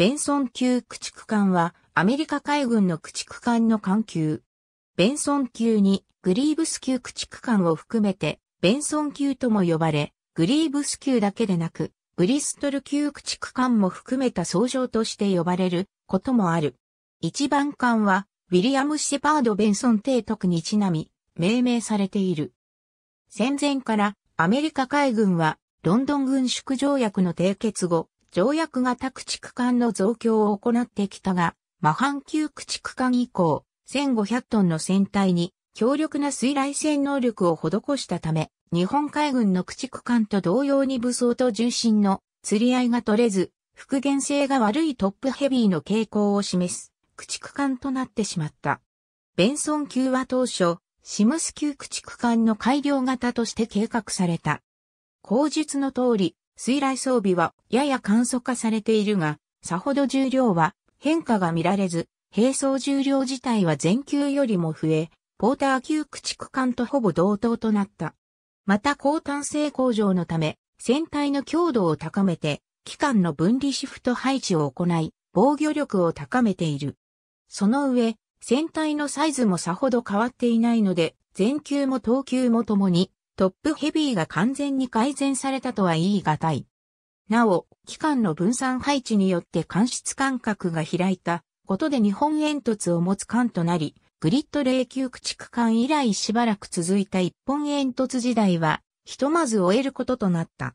ベンソン級駆逐艦は、アメリカ海軍の駆逐艦の艦級。ベンソン級に、グリーブス級駆逐艦を含めて、ベンソン級とも呼ばれ、グリーブス級だけでなく、ブリストル級駆逐艦も含めた総称として呼ばれることもある。一番艦は、ウィリアム・シェパード・ベンソン提督にちなみ、命名されている。戦前から、アメリカ海軍は、ロンドン軍縮条約の締結後、条約型駆逐艦の増強を行ってきたが、マハン級駆逐艦以降、1500トンの船体に強力な水雷戦能力を施したため、日本海軍の駆逐艦と同様に武装と重心の釣り合いが取れず、復元性が悪いトップヘビーの傾向を示す駆逐艦となってしまった。ベンソン級は当初、シムス級駆逐艦の改良型として計画された。口述の通り、水雷装備はやや簡素化されているが、さほど重量は変化が見られず、並走重量自体は全級よりも増え、ポーター級駆逐艦とほぼ同等となった。また高単性向上のため、船体の強度を高めて、機関の分離シフト配置を行い、防御力を高めている。その上、船体のサイズもさほど変わっていないので、全級も等級もともにトップヘビーが完全に改善されたとは言い難い。なお、機関の分散配置によって間質間隔が開いたことで日本煙突を持つ艦となり、グリッド霊級駆逐艦以来しばらく続いた一本煙突時代は、ひとまず終えることとなった。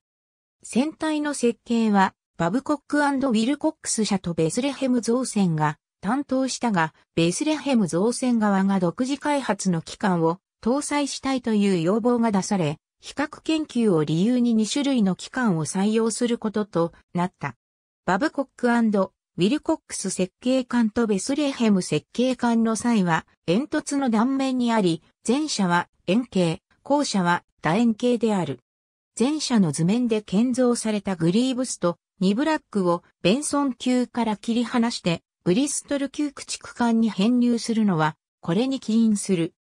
船体の設計は、バブコックウィルコックス社とベスレヘム造船が担当したが、ベスレヘム造船側が独自開発の機関を搭載したいという要望が出され、比較研究を理由に2種類の機関を採用することとなった。バブコックウィルコックス設計艦とベスレヘム設計艦の際は煙突の断面にあり、前者は円形、後者は楕円形である。前者の図面で建造されたグリーブスとニブラックをベンソン級から切り離してブリストル級駆逐艦に編入するのは、これに起因する。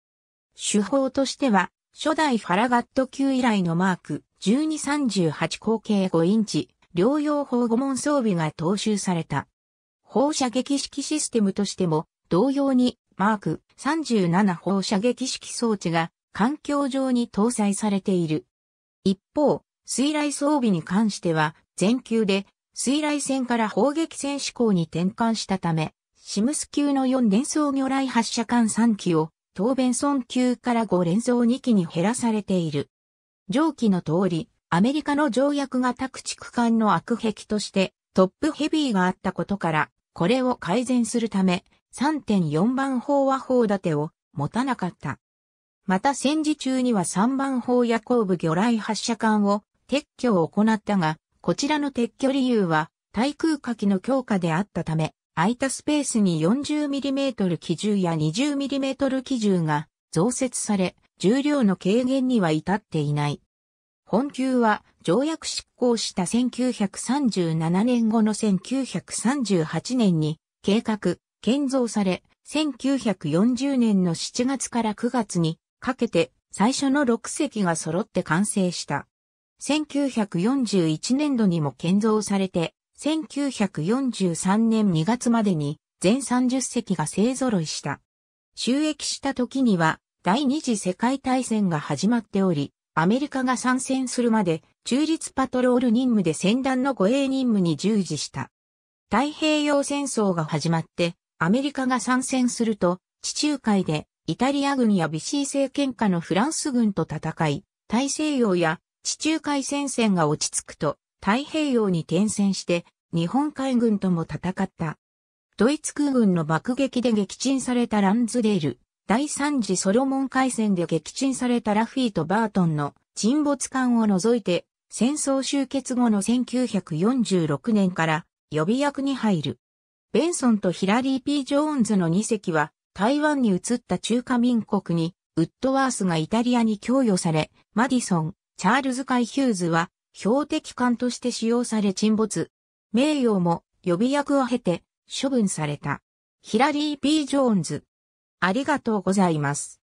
手法としては、初代ファラガット級以来のマーク1238口径5インチ、両用砲5門装備が踏襲された。放射撃式システムとしても、同様にマーク37放射撃式装置が環境上に搭載されている。一方、水雷装備に関しては、全球で水雷戦から砲撃戦志向に転換したため、シムス級の4連装魚雷発射艦3機を答弁村級から5連蔵2機に減らされている。上記の通り、アメリカの条約が各地区間の悪癖としてトップヘビーがあったことから、これを改善するため3.4番法は法立てを持たなかった。また戦時中には3番法や後部魚雷発射艦を撤去を行ったが、こちらの撤去理由は対空火器の強化であったため、空いたスペースに 40mm 機銃や 20mm 機銃が増設され、重量の軽減には至っていない。本級は条約執行した1937年後の1938年に計画、建造され、1940年の7月から9月にかけて最初の6隻が揃って完成した。1941年度にも建造されて1943年2月までに全30隻が勢揃いした。収益した時には第二次世界大戦が始まっており、アメリカが参戦するまで中立パトロール任務で戦団の護衛任務に従事した。太平洋戦争が始まってアメリカが参戦すると地中海でイタリア軍やビシー政権下のフランス軍と戦い、大西洋や地中海戦線が落ち着くと太平洋に転戦して日本海軍とも戦った。ドイツ空軍の爆撃で撃沈されたランズデール、第3次ソロモン海戦で撃沈されたラフィーとバートンの沈没艦を除いて戦争終結後の1946年から予備役に入る。ベンソンとヒラリー・ピー・ジョーンズの2隻は台湾に移った中華民国にウッドワースがイタリアに供与され、マディソン、チャールズ・カイ・ヒューズは標的艦として使用され沈没。名誉も予備役を経て処分された。ヒラリー・ピー・ジョーンズ。ありがとうございます。